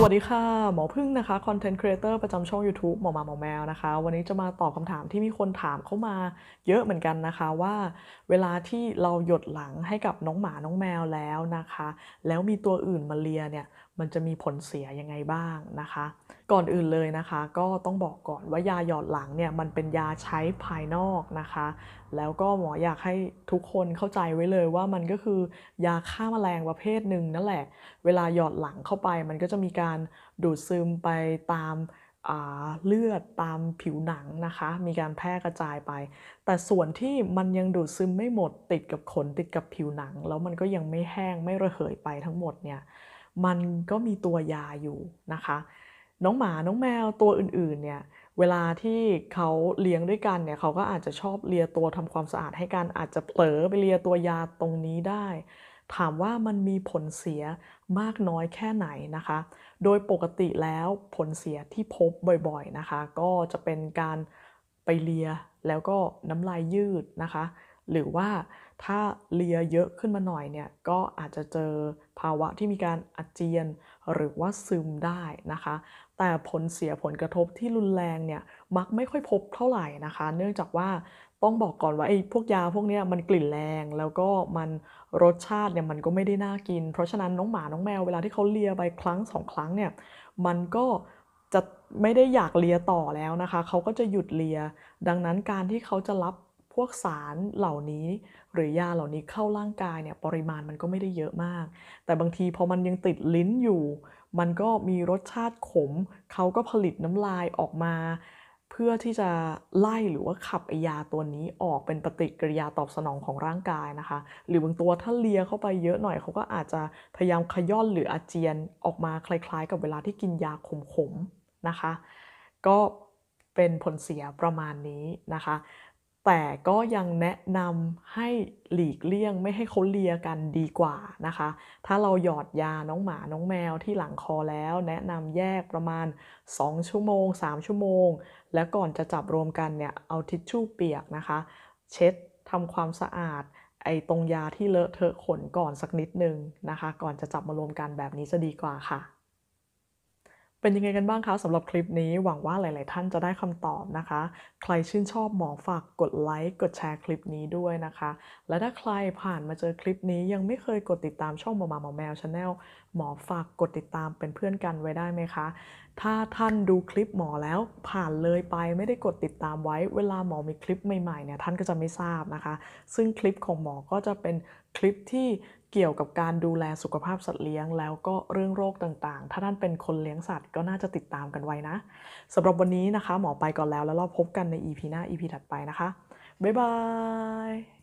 สวัสดีค่ะ หมอพึ่งนะคะคอนเทนต์ครีเอเตอร์ประจำช่อง YouTube หมอมาหมอแมวนะคะ วันนี้จะมาตอบคำถามที่มีคนถามเข้ามาเยอะเหมือนกันนะคะว่าเวลาที่เราหยดหลังให้กับน้องหมาน้องแมวแล้วนะคะ แล้วมีตัวอื่นมาเลียเนี่ยมันจะมีผลเสียยังไงบ้างนะคะ ก่อนอื่นเลยนะคะก็ต้องบอกก่อนว่ายาหยอดหลังเนี่ยมันเป็นยาใช้ภายนอกนะคะ แล้วก็หมออยากให้ทุกคนเข้าใจไว้เลยว่ามันก็คือยาฆ่ามาแมลงประเภทหนึ่งนั่นแหละ เวลาหยอดหลังเข้าไป มันก็จะมีการดูดซึมไปตามเลือดตามผิวหนังนะคะ มีการแพร่กระจายไป แต่ส่วนที่มันยังดูดซึมไม่หมดติดกับขนติดกับผิวหนังแล้วมันก็ยังไม่แห้งไม่ระเหยไปทั้งหมดเนี่ยมันก็มีตัวยาอยู่นะคะ น้องหมา น้องแมว ตัวอื่นๆ เนี่ย เวลาที่เขาเลี้ยงด้วยกันเนี่ยเขาก็อาจจะชอบเลียตัวทำความสะอาด ให้กัน อาจจะเผลอไปเลียตัวยาตรงนี้ได้ ถามว่ามันมีผลเสียมากน้อยแค่ไหนนะคะ โดยปกติแล้วผลเสียที่พบบ่อยๆ นะคะ ก็จะเป็นการไปเลียแล้วก็น้ำลายยืดนะคะหรือว่าถ้าเลียเยอะขึ้นมาหน่อยเนี่ยก็อาจจะเจอภาวะที่มีการอาเจียนหรือว่าซึมได้นะคะ แต่ผลเสียผลกระทบที่รุนแรงเนี่ยมักไม่ค่อยพบเท่าไหร่นะคะ เนื่องจากว่าต้องบอกก่อนว่าไอ้พวกยาพวกนี้มันกลิ่นแรงแล้วก็มันรสชาติเนี่ยมันก็ไม่ได้น่ากินเพราะฉะนั้นน้องหมา น้องแมวเวลาที่เขาเลียไปครั้งสองครั้งเนี่ยมันก็จะไม่ได้อยากเลียต่อแล้วนะคะเขาก็จะหยุดเลีย ดังนั้นการที่เขาจะรับวกสารเหล่านี้หรือยาเหล่านี้เข้าร่างกายเนี่ยปริมาณมันก็ไม่ได้เยอะมาก แต่บางทีพอมันยังติดลิ้นอยู่ มันก็มีรสชาติขมเขาก็ผลิตน้ำลายออกมา เพื่อที่จะไล่หรือว่าขับไอยาตัวนี้ออกเป็นปฏิกิริยาตอบสนองของร่างกายนะคะ หรือบางตัวถ้าเลียเข้าไปเยอะหน่อยเขาก็อาจจะพยายามขย้อนหรืออาเจียนออกมาคล้าย ๆ กับเวลาที่กินยาขมๆนะคะ ก็เป็นผลเสียประมาณนี้นะคะแต่ก็ยังแนะนำให้หลีกเลี่ยงไม่ให้เขาเลียกันดีกว่านะคะ ถ้าเราหยอดยาน้องหมา น้องแมวที่หลังคอแล้ว แนะนำแยกประมาณ2ชั่วโมง3ชั่วโมงแล้วก่อนจะจับรวมกันเนี่ยเอาทิชชู่เปียกนะคะ เช็ดทำความสะอาด ไอตรงยาที่เลอะเทอะขนก่อนสักนิดนึงนะคะ ก่อนจะจับมารวมกันแบบนี้จะดีกว่าค่ะเป็นยังไงกันบ้างคะสำหรับคลิปนี้หวังว่าหลาย ๆ ท่านจะได้คำตอบนะคะ ใครชื่นชอบหมอฝากกดไลค์กดแชร์คลิปนี้ด้วยนะคะ และถ้าใครผ่านมาเจอคลิปนี้ยังไม่เคยกดติดตามช่องหมหมาหมอแมวชาแนลหมอฝากกดติดตามเป็นเพื่อนกันไว้ได้ไหมคะถ้าท่านดูคลิปหมอแล้วผ่านเลยไปไม่ได้กดติดตามไว้เวลาหมอมีคลิปใหม่ ๆ เนี่ยท่านก็จะไม่ทราบนะคะ ซึ่งคลิปของหมอก็จะเป็นคลิปที่เกี่ยวกับการดูแลสุขภาพสัตว์เลี้ยงแล้วก็เรื่องโรคต่างๆ ถ้าท่านเป็นคนเลี้ยงสัตว์ก็น่าจะติดตามกันไว้นะ สำหรับวันนี้นะคะ หมอไปก่อนแล้ว แล้วเราพบกันใน EP หน้า EP ถัดไปนะคะ บ๊ายบาย